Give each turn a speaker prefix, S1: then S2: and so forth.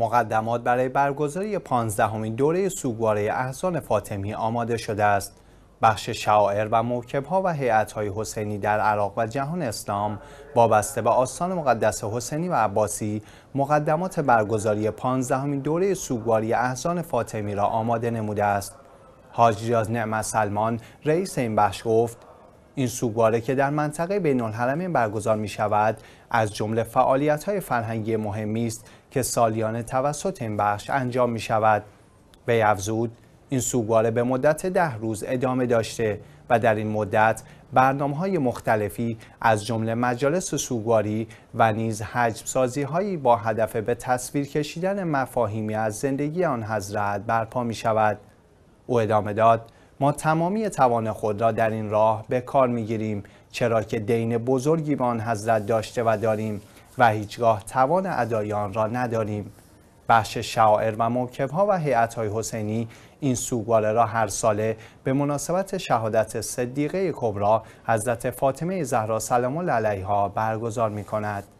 S1: مقدمات برای برگزاری پانزدهمین دوره سوگواره احسان فاطمی آماده شده است. بخش شاعر و موکبها و های حسینی در عراق و جهان اسلام وابسته به آستان مقدس حسینی و عباسی مقدمات برگزاری پانزدهمین دوره سوگواری احسان فاطمی را آماده نموده است. حاج نعمت سلمان رئیس این بخش گفت این سوگواره که در منطقه بین الحرمین برگزار می شود از جمله فعالیت های فرهنگی مهمی است که سالیان توسط این بخش انجام می شود به افزود این سوگواره به مدت ده روز ادامه داشته و در این مدت برنامه های مختلفی از جمله مجالس سوگواری و نیز حجم سازی هایی با هدف به تصویر کشیدن مفاهیمی از زندگی آن حضرت برپا می شود. او ادامه داد ما تمامی توان خود را در این راه به کار میگیریم چرا که دین بزرگی به آن حضرت داشته و داریم و هیچگاه توان ادای را نداریم بخش شاعر و ها و های حسینی این سوگواره را هر ساله به مناسبت شهادت صدیقه کبرا حضرت فاطمه زهرا سلام الله علیها برگزار می کند.